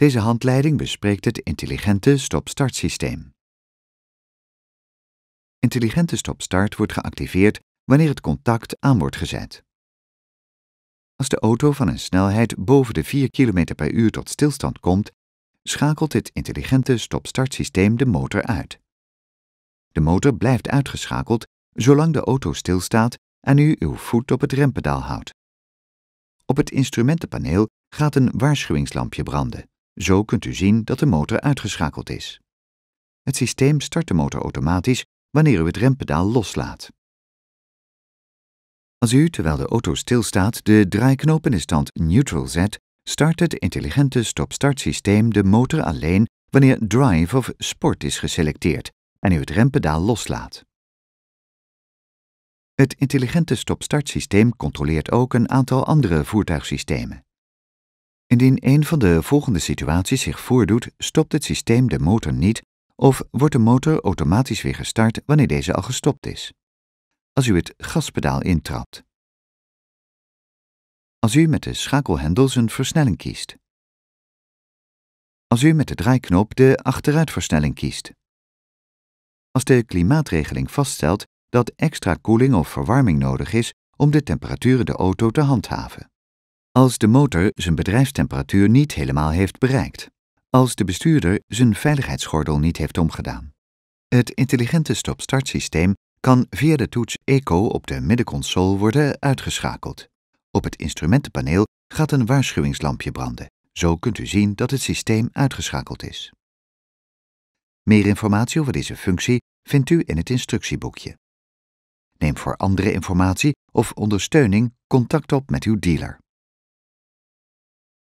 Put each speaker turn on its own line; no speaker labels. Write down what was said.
Deze handleiding bespreekt het intelligente stop-start-systeem. Intelligente stop-start wordt geactiveerd wanneer het contact aan wordt gezet. Als de auto van een snelheid boven de 4 km per uur tot stilstand komt, schakelt het intelligente stop-start systeem de motor uit. De motor blijft uitgeschakeld zolang de auto stilstaat en u uw voet op het rempedaal houdt. Op het instrumentenpaneel gaat een waarschuwingslampje branden. Zo kunt u zien dat de motor uitgeschakeld is. Het systeem start de motor automatisch wanneer u het rempedaal loslaat. Als u, terwijl de auto stilstaat, de draaiknop in de stand neutral zet, start het intelligente stop systeem de motor alleen wanneer drive of sport is geselecteerd en u het rempedaal loslaat. Het intelligente stop systeem controleert ook een aantal andere voertuigsystemen. Indien een van de volgende situaties zich voordoet, stopt het systeem de motor niet of wordt de motor automatisch weer gestart wanneer deze al gestopt is. Als u het gaspedaal intrapt. Als u met de schakelhendels een versnelling kiest. Als u met de draaiknop de achteruitversnelling kiest. Als de klimaatregeling vaststelt dat extra koeling of verwarming nodig is om de temperaturen de auto te handhaven als de motor zijn bedrijfstemperatuur niet helemaal heeft bereikt, als de bestuurder zijn veiligheidsgordel niet heeft omgedaan. Het intelligente stop-startsysteem kan via de toets Eco op de middenconsole worden uitgeschakeld. Op het instrumentenpaneel gaat een waarschuwingslampje branden. Zo kunt u zien dat het systeem uitgeschakeld is. Meer informatie over deze functie vindt u in het instructieboekje. Neem voor andere informatie of ondersteuning contact op met uw dealer.